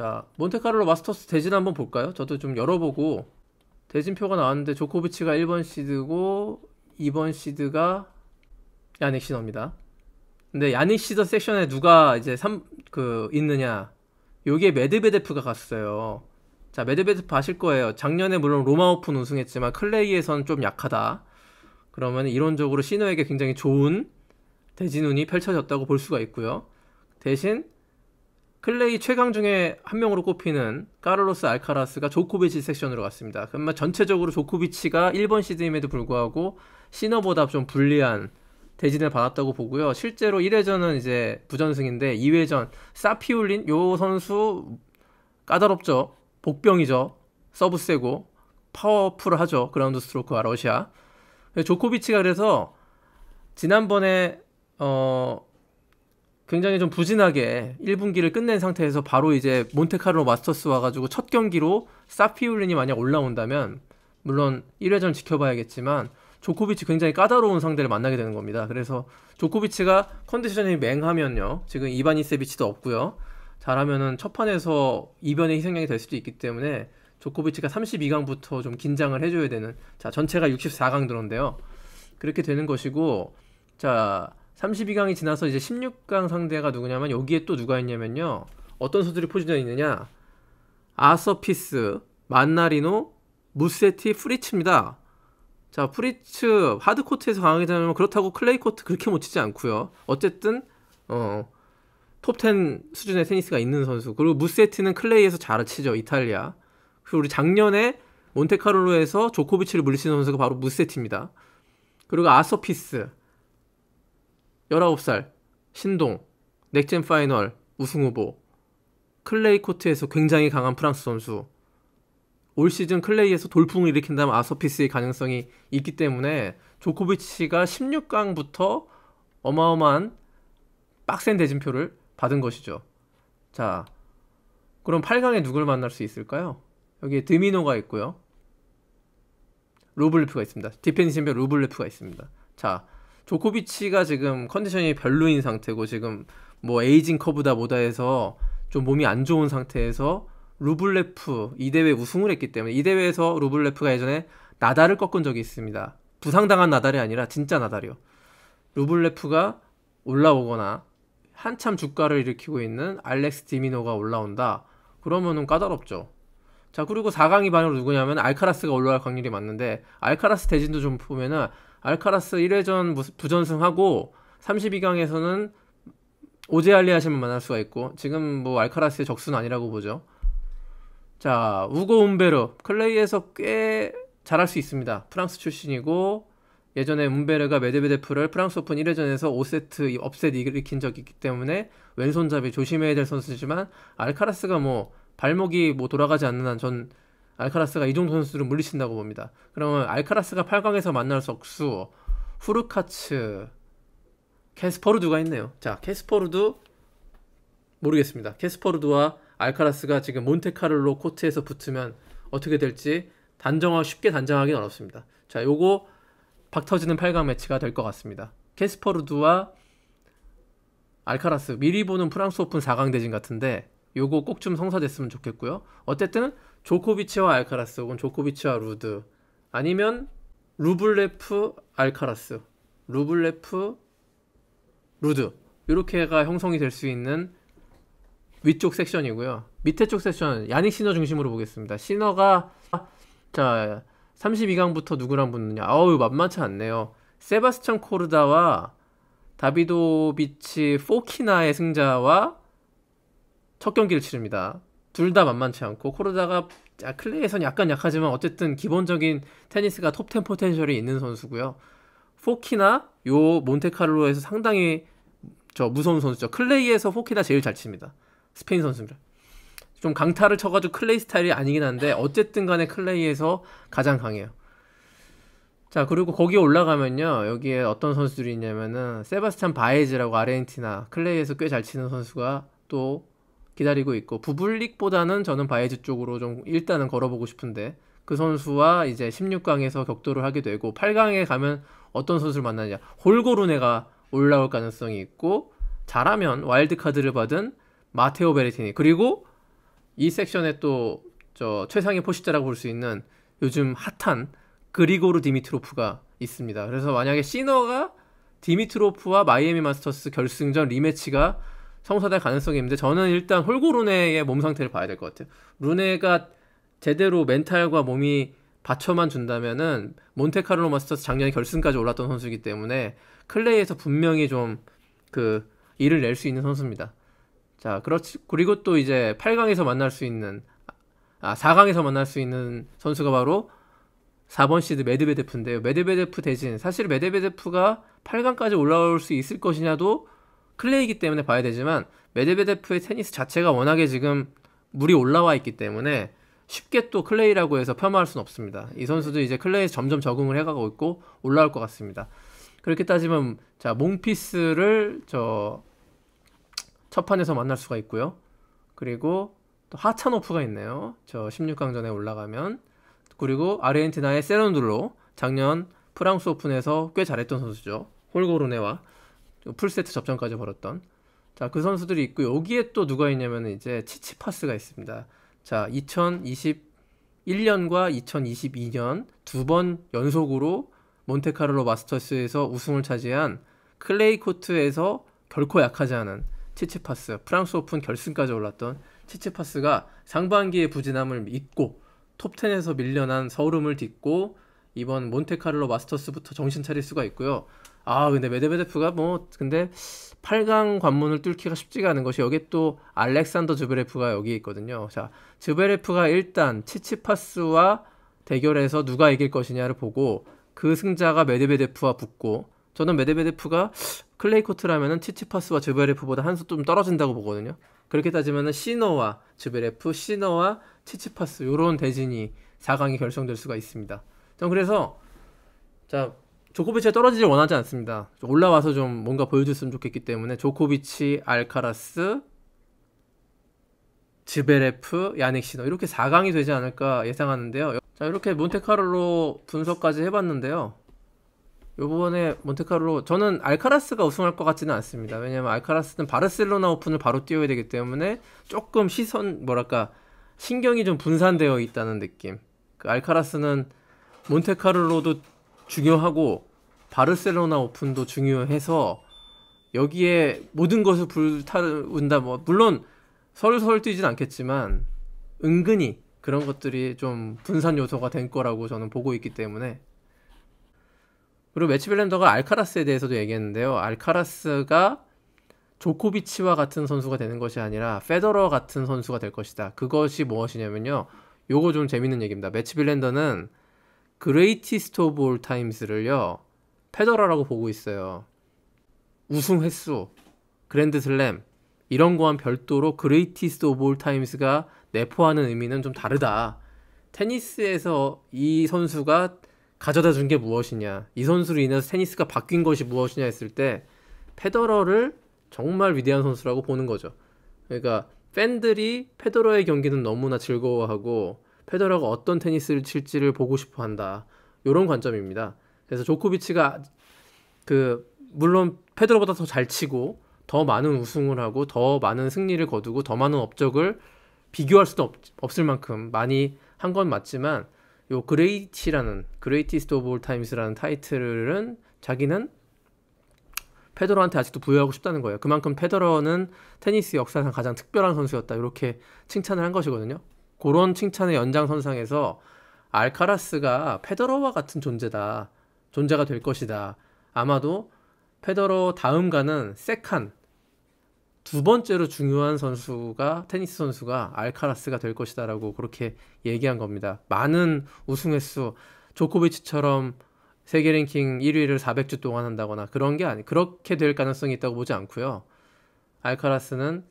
자, 몬테카를로 마스터스 대진 한번 볼까요? 저도 좀 열어보고 대진표가 나왔는데 조코비치가 1번 시드고 2번 시드가 야닉 시더입니다. 근데 야닉 시더 섹션에 누가 이제 3, 그 있느냐? 요게 메드베데프가 갔어요. 자, 메드베데프 아실 거예요. 작년에 물론 로마 오픈 우승했지만 클레이에선 좀 약하다. 그러면 이론적으로 시호에게 굉장히 좋은 대진운이 펼쳐졌다고 볼 수가 있고요. 대신 클레이 최강 중에 한 명으로 꼽히는 까르로스 알카라스가 조코비치 섹션으로 갔습니다. 그러면 뭐 전체적으로 조코비치가 1번 시드임에도 불구하고 시너보다 좀 불리한 대진을 받았다고 보고요. 실제로 1회전은 이제 부전승인데 2회전 사피올린 요 선수 까다롭죠. 복병이죠. 서브 세고 파워풀하죠. 그라운드 스트로크와 러시아. 조코비치가 그래서 지난번에 어 굉장히 좀 부진하게 1분기를 끝낸 상태에서 바로 이제 몬테카르로 마스터스 와가지고 첫 경기로 사피울린이 만약 올라온다면 물론 1회전 지켜봐야겠지만 조코비치 굉장히 까다로운 상대를 만나게 되는 겁니다. 그래서 조코비치가 컨디션이 맹하면요. 지금 이바니세비치도 없고요. 잘하면은 첫 판에서 이변의 희생양이 될 수도 있기 때문에 조코비치가 32강부터 좀 긴장을 해줘야 되는 자 전체가 64강 들었는데요. 그렇게 되는 것이고 자 32강이 지나서 이제 16강 상대가 누구냐면 여기에 또 누가 있냐면요. 어떤 선수들이 포진되어 있느냐? 아서피스, 만나리노, 무세티, 프리츠입니다. 자, 프리츠 하드코트에서 강하게 되면 그렇다고 클레이코트 그렇게 못 치지 않고요. 어쨌든 어 톱10 수준의 테니스가 있는 선수. 그리고 무세티는 클레이에서 잘 치죠. 이탈리아. 그리고 우리 작년에 몬테카를로에서 조코비치를 물리친 선수가 바로 무세티입니다. 그리고 아서피스 19살, 신동, 넥젠 파이널 우승 후보, 클레이 코트에서 굉장히 강한 프랑스 선수. 올 시즌 클레이에서 돌풍을 일으킨다면 아서피스의 가능성이 있기 때문에 조코비치가 16강부터 어마어마한 빡센 대진표를 받은 것이죠. 자, 그럼 8강에 누굴 만날 수 있을까요? 여기에 드미노가 있고요. 루블레프가 있습니다. 디펜시별 루블레프가 있습니다. 자, 조코비치가 지금 컨디션이 별로인 상태고 지금 뭐 에이징 커브다 뭐다 해서 좀 몸이 안 좋은 상태에서 루블레프 이 대회 우승을 했기 때문에 이 대회에서 루블레프가 예전에 나달을 꺾은 적이 있습니다. 부상당한 나달이 아니라 진짜 나달이요. 루블레프가 올라오거나 한참 주가를 일으키고 있는 알렉스 디미노가 올라온다. 그러면은 까다롭죠. 자 그리고 4강이 반으로 누구냐면 알카라스가 올라갈 확률이 맞는데 알카라스 대진도 좀 보면은 알카라스 1회전 부전승하고 32강에서는 오제 알리하시면 만날 수가 있고 지금 뭐 알카라스의 적수는 아니라고 보죠. 자 우고 운베르 클레이에서 꽤 잘할 수 있습니다. 프랑스 출신이고 예전에 문베르가 메드베데프를 프랑스 오픈 1회전에서 5세트 업셋 일으킨 적이 있기 때문에 왼손잡이 조심해야 될 선수지만 알카라스가 뭐 발목이 뭐 돌아가지 않는 한전 알카라스가 이종 선수를 물리친다고 봅니다. 그러면 알카라스가 8강에서 만날 석수, 후르카츠, 캐스퍼르드가 있네요. 자, 캐스퍼르드 모르겠습니다. 캐스퍼르드와 알카라스가 지금 몬테카를로 코트에서 붙으면 어떻게 될지 단정하 쉽게 단정하기는 어렵습니다. 자, 요거 박 터지는 8강 매치가 될 것 같습니다. 캐스퍼르드와 알카라스 미리 보는 프랑스 오픈 4강 대진 같은데 요거 꼭 좀 성사됐으면 좋겠고요. 어쨌든 조코비치와 알카라스 혹은 조코비치와 루드 아니면 루블레프 알카라스 루블레프 루드 이렇게가 형성이 될 수 있는 위쪽 섹션이고요. 밑에 쪽 섹션 야닉 시너 중심으로 보겠습니다. 시너가 자 32강부터 누구랑 붙느냐? 아우 만만치 않네요. 세바스찬 코르다와 다비도비치 포키나의 승자와 첫 경기를 치릅니다. 둘다 만만치 않고 코르다가 아, 클레이에선 약간 약하지만 어쨌든 기본적인 테니스가 톱10 포텐셜이 있는 선수고요. 포키나 요 몬테카를로에서 상당히 저 무서운 선수죠. 클레이에서 포키나 제일 잘 칩니다. 스페인 선수들좀 강타를 쳐가지고 클레이 스타일이 아니긴 한데 어쨌든 간에 클레이에서 가장 강해요. 자 그리고 거기에 올라가면요 여기에 어떤 선수들이 있냐면은 세바스찬 바에즈라고 아르헨티나 클레이에서 꽤 잘 치는 선수가 또 기다리고 있고 부블릭보다는 저는 바이즈 쪽으로 좀 일단은 걸어보고 싶은데 그 선수와 이제 16강에서 격돌을 하게 되고 8강에 가면 어떤 선수를 만나냐 홀고루 내가 올라올 가능성이 있고 잘하면 와일드카드를 받은 마테오 베레티니 그리고 이섹션에또 저 최상의 포식자라고 볼 수 있는 요즘 핫한 그리고르 디미트로프가 있습니다. 그래서 만약에 시너가 디미트로프와 마이애미 마스터스 결승전 리매치가 성사될 가능성이 있는데 저는 일단 홀고 루네의 몸 상태를 봐야 될 것 같아요. 루네가 제대로 멘탈과 몸이 받쳐만 준다면은 몬테카를로 마스터스 작년에 결승까지 올랐던 선수이기 때문에 클레이에서 분명히 좀 그 일을 낼 수 있는 선수입니다. 자, 그렇지. 그리고 또 이제 8강에서 만날 수 있는 아, 4강에서 만날 수 있는 선수가 바로 4번 시드 메드베데프인데요. 메드베데프 대신 사실 메드베데프가 8강까지 올라올 수 있을 것이냐도 클레이기 때문에 봐야 되지만 메데베데프의 테니스 자체가 워낙에 지금 물이 올라와 있기 때문에 쉽게 또 클레이라고 해서 폄하할 수는 없습니다. 이 선수도 이제 클레이에 점점 적응을 해가고 있고 올라올 것 같습니다. 그렇게 따지면 자 몽피스를 저 첫판에서 만날 수가 있고요. 그리고 또 하차노프가 있네요. 저 16강전에 올라가면 그리고 아르헨티나의 세론둘로 작년 프랑스 오픈에서 꽤 잘했던 선수죠. 홀고르네와 풀세트 접전까지 벌었던 자 그 선수들이 있고 여기에 또 누가 있냐면 이제 치치파스가 있습니다. 자 2021년과 2022년 두 번 연속으로 몬테카를로 마스터스에서 우승을 차지한 클레이 코트에서 결코 약하지 않은 치치파스 프랑스 오픈 결승까지 올랐던 치치파스가 상반기에 부진함을 잊고 톱10에서 밀려난 서울음을 딛고 이번 몬테카를로 마스터스부터 정신 차릴 수가 있고요. 아 근데 메데베데프가뭐 근데 8강 관문을 뚫기가 쉽지가 않은 것이 여기 또 알렉산더 즈베레프가 여기 있거든요. 자 즈베레프가 일단 치치파스와 대결에서 누가 이길 것이냐를 보고 그 승자가 메데베데프와 붙고 저는 메데베데프가 클레이 코트라면은 치치파스와 즈베레프보다 한 수 좀 떨어진다고 보거든요. 그렇게 따지면은 시너와 즈베레프, 시너와 치치파스 요런 대진이 4강이 결성될 수가 있습니다. 전 그래서 자 조코비치가 떨어지길 원하지 않습니다. 올라와서 좀 뭔가 보여줬으면 좋겠기 때문에 조코비치, 알카라스, 지베레프, 야닉 시노 이렇게 4강이 되지 않을까 예상하는데요. 자 이렇게 몬테카를로 분석까지 해봤는데요. 요번에 몬테카를로 저는 알카라스가 우승할 것 같지는 않습니다. 왜냐하면 알카라스는 바르셀로나 오픈을 바로 뛰어야 되기 때문에 조금 시선 뭐랄까 신경이 좀 분산되어 있다는 느낌. 그 알카라스는 몬테카를로도 중요하고 바르셀로나 오픈도 중요해서 여기에 모든 것을 불타운다 뭐 물론 서울서울 뛰진 않겠지만 은근히 그런 것들이 좀 분산 요소가 된 거라고 저는 보고 있기 때문에 그리고 매치 빌렌더가 알카라스에 대해서도 얘기했는데요. 알카라스가 조코비치와 같은 선수가 되는 것이 아니라 페더러 같은 선수가 될 것이다. 그것이 무엇이냐면요. 요거 좀 재밌는 얘기입니다. 매치 빌랜더는 그레이티스트 오브 올 타임스를요. 페더러라고 보고 있어요. 우승 횟수, 그랜드 슬램 이런 거와 별도로 그레이티스트 오브 올 타임스가 내포하는 의미는 좀 다르다. 테니스에서 이 선수가 가져다 준 게 무엇이냐, 이 선수로 인해서 테니스가 바뀐 것이 무엇이냐 했을 때 페더러를 정말 위대한 선수라고 보는 거죠. 그러니까 팬들이 페더러의 경기는 너무나 즐거워하고 페더러가 어떤 테니스를 칠지를 보고 싶어 한다. 이런 관점입니다. 그래서 조코비치가 그 물론 페더러보다 더 잘 치고 더 많은 우승을 하고 더 많은 승리를 거두고 더 많은 업적을 비교할 수도 없, 없을 만큼 많이 한 건 맞지만 요 그레이티라는 그레이티스트 오브 올 타임스라는 타이틀은 자기는 페더러한테 아직도 부여하고 싶다는 거예요. 그만큼 페더러는 테니스 역사상 가장 특별한 선수였다. 이렇게 칭찬을 한 것이거든요. 그런 칭찬의 연장선상에서 알카라스가 페더러와 같은 존재다. 존재가 될 것이다. 아마도 페더러 다음가는 세칸 두 번째로 중요한 선수가 테니스 선수가 알카라스가 될 것이다라고 그렇게 얘기한 겁니다. 많은 우승 횟수 조코비치처럼 세계 랭킹 1위를 400주 동안 한다거나 그런 게 아니 그렇게 될 가능성이 있다고 보지 않고요. 알카라스는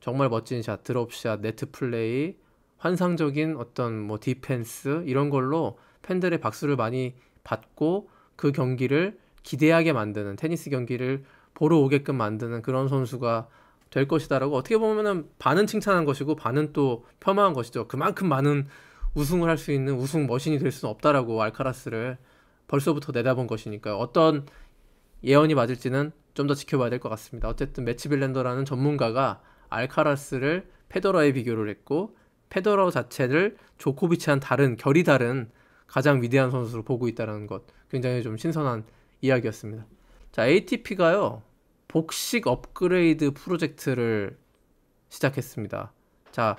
정말 멋진 샷, 드롭샷, 네트 플레이, 환상적인 어떤 뭐 디펜스 이런 걸로 팬들의 박수를 많이 받고 그 경기를 기대하게 만드는 테니스 경기를 보러 오게끔 만드는 그런 선수가 될 것이다라고 어떻게 보면은 반은 칭찬한 것이고 반은 또 폄하한 것이죠. 그만큼 많은 우승을 할 수 있는 우승 머신이 될 수는 없다라고 알카라스를 벌써부터 내다본 것이니까요. 어떤 예언이 맞을지는 좀 더 지켜봐야 될 것 같습니다. 어쨌든 매치 빌랜더라는 전문가가 알카라스를 페더러에 비교를 했고 페더러 자체를 조코비치와는 다른 결이 다른 가장 위대한 선수로 보고 있다는 것 굉장히 좀 신선한 이야기였습니다. 자 ATP가요 복식 업그레이드 프로젝트를 시작했습니다. 자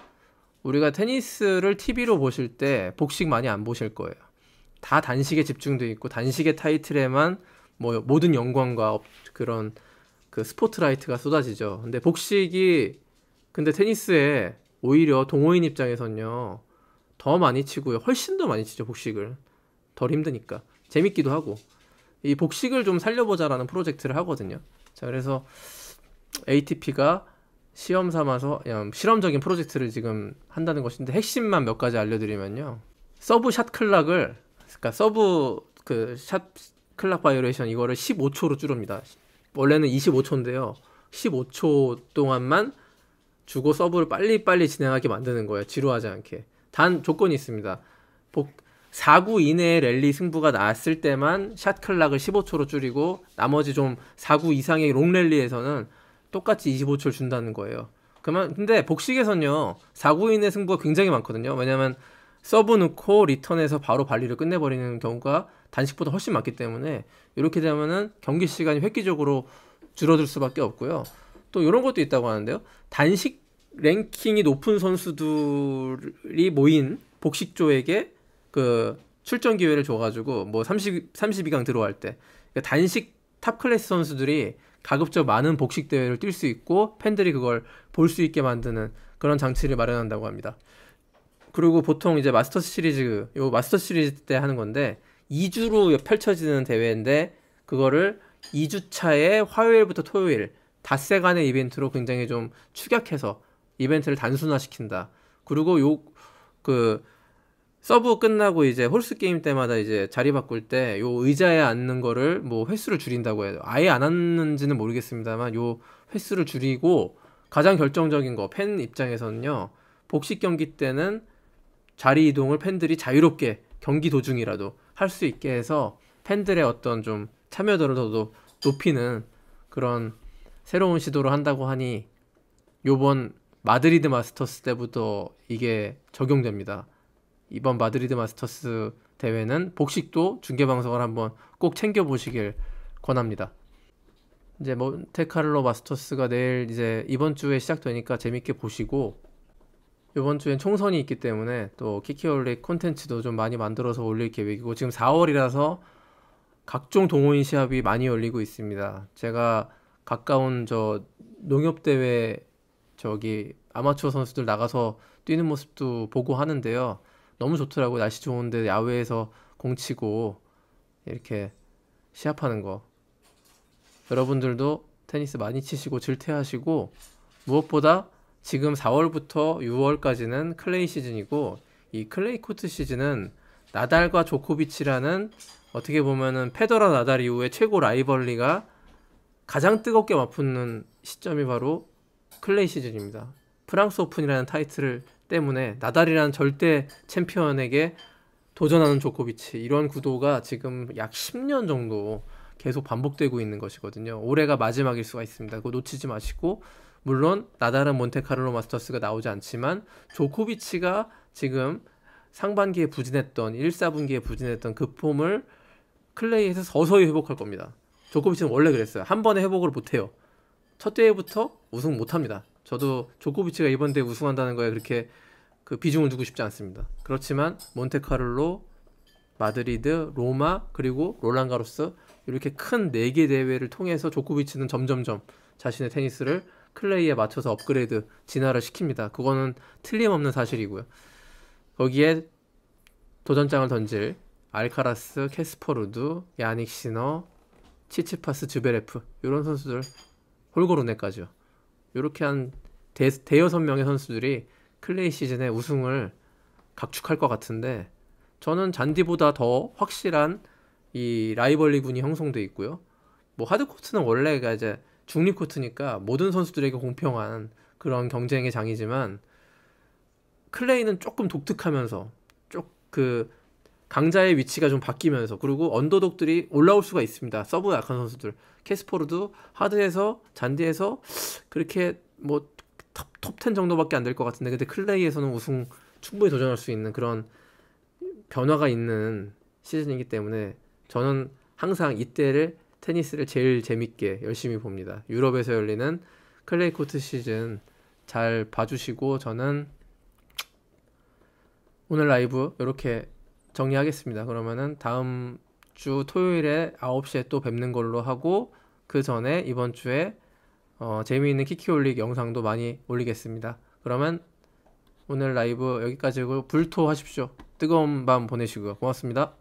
우리가 테니스를 TV로 보실 때 복식 많이 안 보실 거예요. 다 단식에 집중돼 있고 단식의 타이틀에만 뭐 모든 영광과 그런 그 스포트라이트가 쏟아지죠. 근데 복식이 근데 테니스에 오히려 동호인 입장에선요 더 많이 치고요 훨씬 더 많이 치죠 복식을 덜 힘드니까 재밌기도 하고 이 복식을 좀 살려보자라는 프로젝트를 하거든요 자 그래서 ATP가 시험 삼아서 그냥 실험적인 프로젝트를 지금 한다는 것인데 핵심만 몇 가지 알려드리면요 서브 샷 클락을 그러니까 서브 그 샷 클락 바이오레이션 이거를 15초로 줄입니다 원래는 25초인데요 15초 동안만 주고 서브를 빨리빨리 진행하게 만드는 거예요. 지루하지 않게. 단 조건이 있습니다. 복, 4구 이내에 랠리 승부가 나왔을 때만 샷 클락을 15초로 줄이고 나머지 좀 4구 이상의 롱 랠리에서는 똑같이 25초를 준다는 거예요. 그러면 근데 복식에서는요. 4구 이내 승부가 굉장히 많거든요. 왜냐면 서브 넣고 리턴에서 바로 발리를 끝내버리는 경우가 단식보다 훨씬 많기 때문에 이렇게 되면은 경기 시간이 획기적으로 줄어들 수밖에 없고요. 또 이런 것도 있다고 하는데요. 단식 랭킹이 높은 선수들이 모인 복식조에게 그 출전 기회를 줘가지고 뭐 30, 32강 들어갈 때 그러니까 단식 탑 클래스 선수들이 가급적 많은 복식 대회를 뛸 수 있고 팬들이 그걸 볼 수 있게 만드는 그런 장치를 마련한다고 합니다. 그리고 보통 이제 마스터 시리즈 요 마스터 시리즈 때 하는 건데 2주로 펼쳐지는 대회인데 그거를 2주 차에 화요일부터 토요일 닷새 간의 이벤트로 굉장히 좀 축약해서 이벤트를 단순화시킨다. 그리고 요 그 서브 끝나고 이제 홀스 게임 때마다 이제 자리 바꿀 때 요 의자에 앉는 거를 뭐 횟수를 줄인다고 해요. 아예 안 앉는지는 모르겠습니다만 요 횟수를 줄이고 가장 결정적인 거 팬 입장에서는요. 복식 경기 때는 자리 이동을 팬들이 자유롭게 경기 도중이라도 할 수 있게 해서 팬들의 어떤 좀 참여도를 더 높이는 그런 새로운 시도를 한다고 하니 요번 마드리드 마스터스 때부터 이게 적용됩니다. 이번 마드리드 마스터스 대회는 복식도 중계 방송을 한번 꼭 챙겨 보시길 권합니다. 이제 몬테카를로 마스터스가 내일 이제 이번 주에 시작되니까 재밌게 보시고 이번 주엔 총선이 있기 때문에 또 키키올리 콘텐츠도 좀 많이 만들어서 올릴 계획이고 지금 4월이라서 각종 동호인 시합이 많이 열리고 있습니다. 제가 가까운 저 농협 대회 저기 아마추어 선수들 나가서 뛰는 모습도 보고 하는데요. 너무 좋더라고 날씨 좋은데 야외에서 공 치고 이렇게 시합하는 거. 여러분들도 테니스 많이 치시고 질퇴하시고 무엇보다 지금 4월부터 6월까지는 클레이 시즌이고 이 클레이 코트 시즌은 나달과 조코비치라는 어떻게 보면은 페더라 나달 이후에 최고 라이벌리가 가장 뜨겁게 맞붙는 시점이 바로 클레이 시즌입니다. 프랑스 오픈이라는 타이틀을 때문에 나달이라는 절대 챔피언에게 도전하는 조코비치 이런 구도가 지금 약 10년 정도 계속 반복되고 있는 것이거든요. 올해가 마지막일 수가 있습니다. 그거 놓치지 마시고 물론 나달은 몬테카를로 마스터스가 나오지 않지만 조코비치가 지금 상반기에 부진했던 1, 4분기에 부진했던 그 폼을 클레이에서 서서히 회복할 겁니다. 조코비 치는 원래 그랬어요. 한 번에 회복을 못해요. 첫째회부터 우승 못합니다. 저도 조코비치가 이번 대회 우승한다는 거에 그렇게 그 비중을 두고 싶지 않습니다. 그렇지만 몬테카를로, 마드리드, 로마 그리고 롤랑가로스 이렇게 큰 네 개 대회를 통해서 조코비치는 점점점 자신의 테니스를 클레이에 맞춰서 업그레이드 진화를 시킵니다. 그거는 틀림없는 사실이고요. 거기에 도전장을 던질 알카라스, 캐스퍼루드, 야닉 시너, 치치파스, 주베레프 이런 선수들 홀고르네까지요. 이렇게 한 대, 대여섯 명의 선수들이 클레이 시즌에 우승을 각축할 것 같은데 저는 잔디보다 더 확실한 이 라이벌리군이 형성돼 있고요. 뭐 하드 코트는 원래가 이제 중립 코트니까 모든 선수들에게 공평한 그런 경쟁의 장이지만 클레이는 조금 독특하면서 쪽그 강자의 위치가 좀 바뀌면서 그리고 언더독들이 올라올 수가 있습니다. 서브 약한 선수들 캐스퍼르도 하드에서 잔디에서 그렇게 뭐 톱톱10 정도밖에 안 될 것 같은데 근데 클레이에서는 우승 충분히 도전할 수 있는 그런 변화가 있는 시즌이기 때문에 저는 항상 이때를 테니스를 제일 재밌게 열심히 봅니다. 유럽에서 열리는 클레이 코트 시즌 잘 봐주시고 저는 오늘 라이브 이렇게 정리하겠습니다. 그러면은 다음 주 토요일에 9시에 또 뵙는 걸로 하고 그 전에 이번 주에 어, 재미있는 키키 올릭 영상도 많이 올리겠습니다. 그러면 오늘 라이브 여기까지고 불토하십시오. 뜨거운 밤 보내시고요. 고맙습니다.